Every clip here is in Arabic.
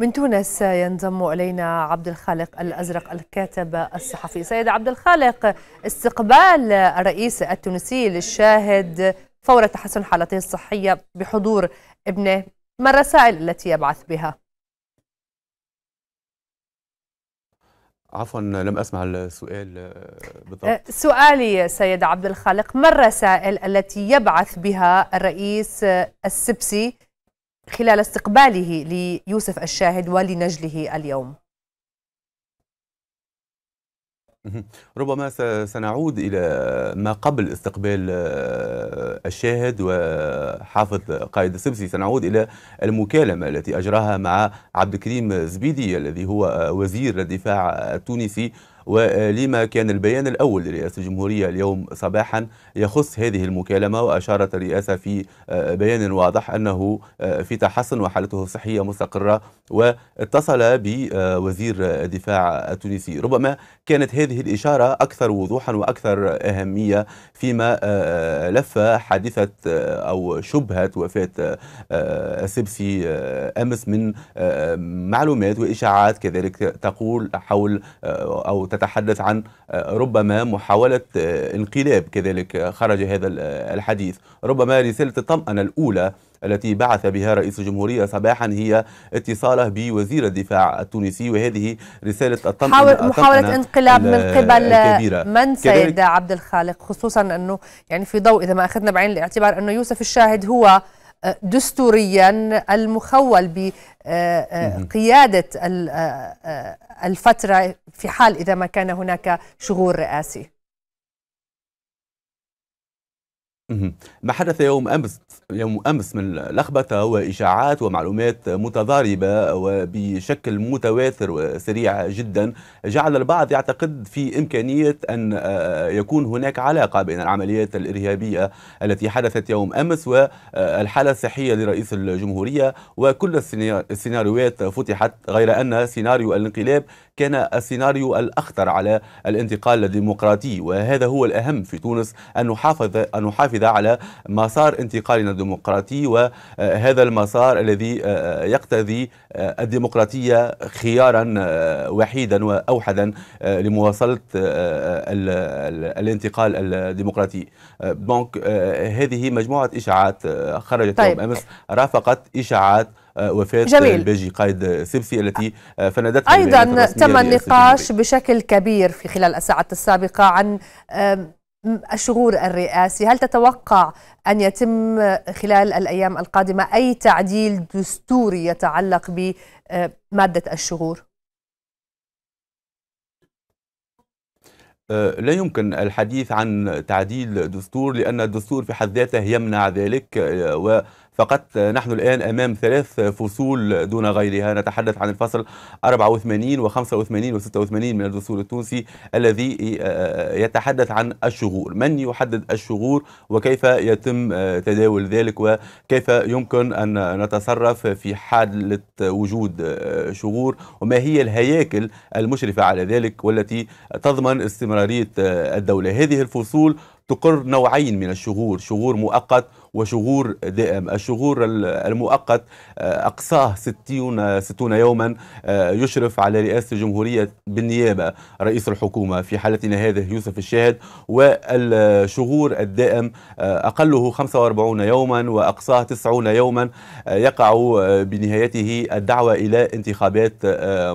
من تونس ينضم الينا عبد الخالق الازرق الكاتب الصحفي سيد عبد الخالق استقبال الرئيس التونسي للشاهد فور تحسن حالته الصحيه بحضور ابنه ما الرسائل التي يبعث بها عفوا لم اسمع السؤال آه، بالضبط آه، سؤالي سيد عبد الخالق ما الرسائل التي يبعث بها الرئيس السبسي خلال استقباله ليوسف الشاهد ولنجله اليوم ربما سنعود إلى ما قبل استقبال آه، الشاهد وحافظ قائد السبسي سنعود إلى المكالمة التي أجراها مع عبد الكريم زبيدي الذي هو آه، وزير الدفاع التونسي ولما كان البيان الأول لرئاسة الجمهورية اليوم صباحا يخص هذه المكالمة وأشارت الرئاسة في آه، بيان واضح أنه آه، في تحسن وحالته الصحية مستقرة واتصل بوزير الدفاع التونسي ربما كانت هذه الإشارة أكثر وضوحا وأكثر أهمية فيما آه، لف حادثة أو شبهة وفاة السبسي أمس من معلومات وإشاعات كذلك تقول حول أو تتحدث عن آه، ربما محاولة آه، انقلاب كذلك آه، خرج هذا الحديث ربما رسالة الطمأنة الأولى التي بعث بها رئيس الجمهورية صباحا هي اتصاله بوزير الدفاع التونسي وهذه رسالة الطمأنة محاولة انقلاب من قبل الكبيرة. من سيد عبد الخالق خصوصا أنه يعني في ضوء إذا ما أخذنا بعين الاعتبار أنه يوسف الشاهد هو دستوريا المخول بقيادة آه، آه، آه، الفترة في حال إذا ما كان هناك شغور رئاسي ما حدث يوم أمس يوم أمس من لخبطة وإشاعات ومعلومات متضاربة وبشكل متواتر وسريع جدا جعل البعض يعتقد في إمكانية أن آه، يكون هناك علاقة بين العمليات الإرهابية التي حدثت يوم أمس والحالة آه، الصحية لرئيس الجمهورية وكل السيناريوهات فتحت غير أن سيناريو الانقلاب كان السيناريو الأخطر على الانتقال الديمقراطي وهذا هو الأهم في تونس أن نحافظ, أن نحافظ على مسار انتقالنا الديمقراطي وهذا المسار الذي آه، آه، يقتضي آه، الديمقراطية خيارا وحيدا وأوحدا لمواصلة الانتقال الديمقراطي دونك هذه مجموعة إشاعات خرجت طيب. أمس رافقت إشاعات وفاة جميل. بيجي قائد سبسي التي فندت أيضا تم النقاش بشكل كبير في خلال الساعات السابقة عن الشغور الرئاسي هل تتوقع أن يتم خلال الأيام القادمة أي تعديل دستوري يتعلق بمادة الشغور؟ أه، لا يمكن الحديث عن تعديل دستور لأن الدستور في حد ذاته يمنع ذلك أه، فقط نحن الآن أمام ثلاث فصول دون غيرها نتحدث عن الفصل 84 و85 و86 من الدستور التونسي الذي آه، آه، يتحدث عن الشغور من يحدد الشغور وكيف يتم آه، تداول ذلك وكيف يمكن أن نتصرف في حالة وجود شغور وما هي الهياكل المشرفة على ذلك والتي تضمن استمرارية الدولة هذه الفصول تقر نوعين من الشغور شغور مؤقت وشغور دائم الشغور المؤقت آه، أقصاه 60 60 آه، يوما آه، يشرف على رئاسة الجمهورية بالنيابة رئيس الحكومة في حالتنا هذه يوسف الشاهد والشغور الدائم أقله 45 يوما وأقصاه 90 يوما يقع بنهايته الدعوة إلى انتخابات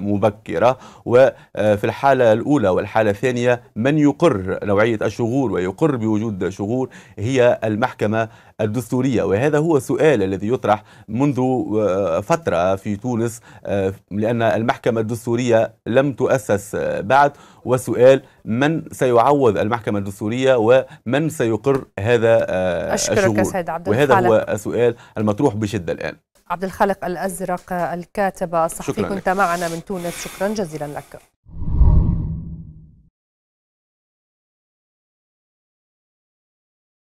مبكرة وفي الحالة الأولى والحالة الثانية من يقر نوعية الشغور ويقر بوجود شغور هي المحكمة الدستورية وهذا هو السؤال الذي يطرح منذ آه، فترة في تونس آه، لأن المحكمة الدستورية لم تؤسس آه، بعد والسؤال من سيعوض المحكمة الدستورية ومن سيقر هذا أشكرك سيد عبد وهذا هو السؤال المطروح بشدة الآن عبد الخالق الأزرق الكاتب الصحفي كنت معنا من تونس شكرا جزيلا لك